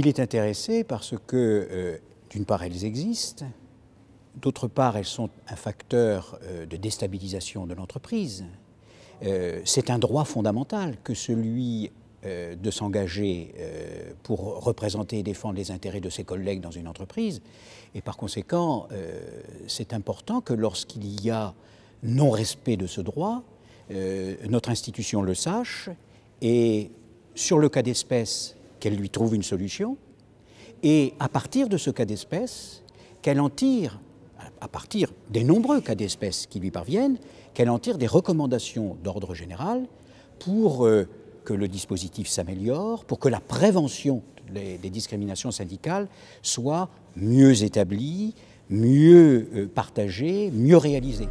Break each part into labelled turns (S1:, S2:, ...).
S1: Il est intéressé parce que, euh, d'une part, elles existent, d'autre part, elles sont un facteur euh, de déstabilisation de l'entreprise. Euh, c'est un droit fondamental que celui de s'engager pour représenter et défendre les intérêts de ses collègues dans une entreprise. Et par conséquent, c'est important que lorsqu'il y a non-respect de ce droit, notre institution le sache et sur le cas d'espèce, qu'elle lui trouve une solution, et à partir de ce cas d'espèce, qu'elle en tire, à partir des nombreux cas d'espèce qui lui parviennent, qu'elle en tire des recommandations d'ordre général pour euh, que le dispositif s'améliore, pour que la prévention des, discriminations syndicales soit mieux établie, mieux euh, partagée, mieux réalisée.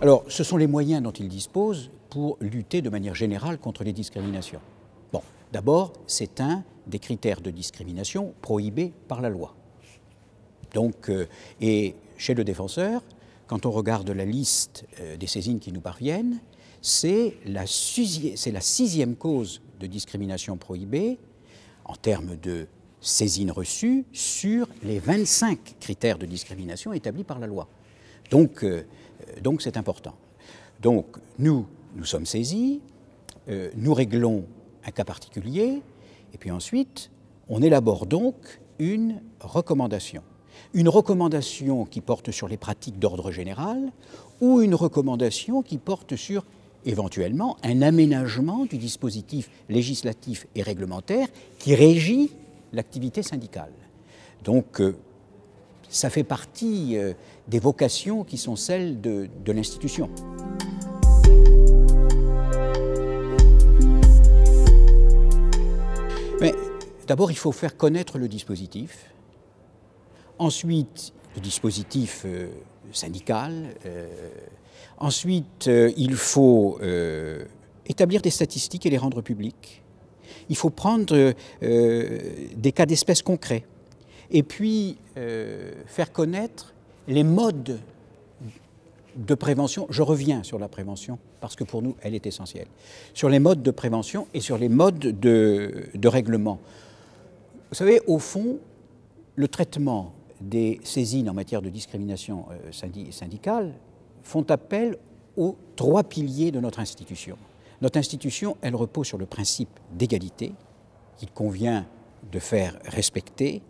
S1: Alors, ce sont les moyens dont il dispose pour lutter de manière générale contre les discriminations. Bon, d'abord, c'est un des critères de discrimination prohibés par la loi. Donc, euh, et chez le défenseur, quand on regarde la liste euh, des saisines qui nous parviennent, c'est la, la, sixième cause de discrimination prohibée en termes de saisines reçues sur les 25 critères de discrimination établis par la loi. Donc, euh, euh, donc c'est important. Donc nous, nous sommes saisis, euh, nous réglons un cas particulier, et puis ensuite, on élabore donc une recommandation. Une recommandation qui porte sur les pratiques d'ordre général ou une recommandation qui porte sur éventuellement un aménagement du dispositif législatif et réglementaire qui régit l'activité syndicale. Donc, ça fait partie euh, des vocations qui sont celles de, l'institution. d'abord, il faut faire connaître le dispositif. Ensuite, le dispositif euh, syndical. Euh, ensuite, il faut établir des statistiques et les rendre publiques. Il faut prendre des cas d'espèces concrets et puis euh, faire connaître les modes de prévention. Je reviens sur la prévention parce que pour nous, elle est essentielle. Sur les modes de prévention et sur les modes de, de règlement. Vous savez, au fond, le traitement des saisines en matière de discrimination euh, syndicale font appel aux trois piliers de notre institution. Notre institution, elle repose sur le principe d'égalité qu'il convient de faire respecter,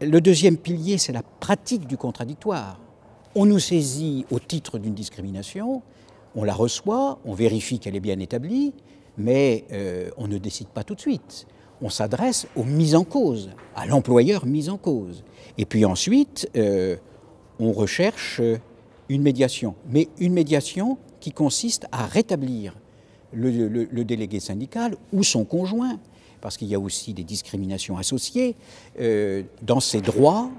S1: le deuxième pilier, c'est la pratique du contradictoire. On nous saisit au titre d'une discrimination, on la reçoit, on vérifie qu'elle est bien établie, mais euh, on ne décide pas tout de suite. On s'adresse aux mises en cause, à l'employeur mis en cause. Et puis ensuite, euh, on recherche euh, une médiation, mais une médiation qui consiste à rétablir le délégué syndical ou son conjoint parce qu'il y a aussi des discriminations associées euh, dans ses droits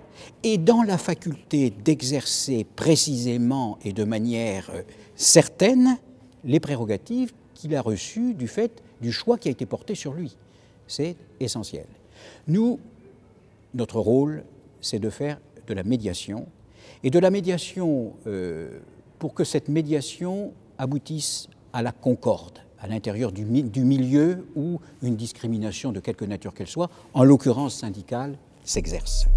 S1: et dans la faculté d'exercer précisément et de manière euh, certaine les prérogatives qu'il a reçues du fait du choix qui a été porté sur lui. C'est essentiel. Nous, notre rôle, c'est de faire de la médiation, et de la médiation euh, pour que cette médiation aboutisse à la concorde à l'intérieur du, milieu où une discrimination de quelque nature qu'elle soit, en l'occurrence syndicale, s'exerce.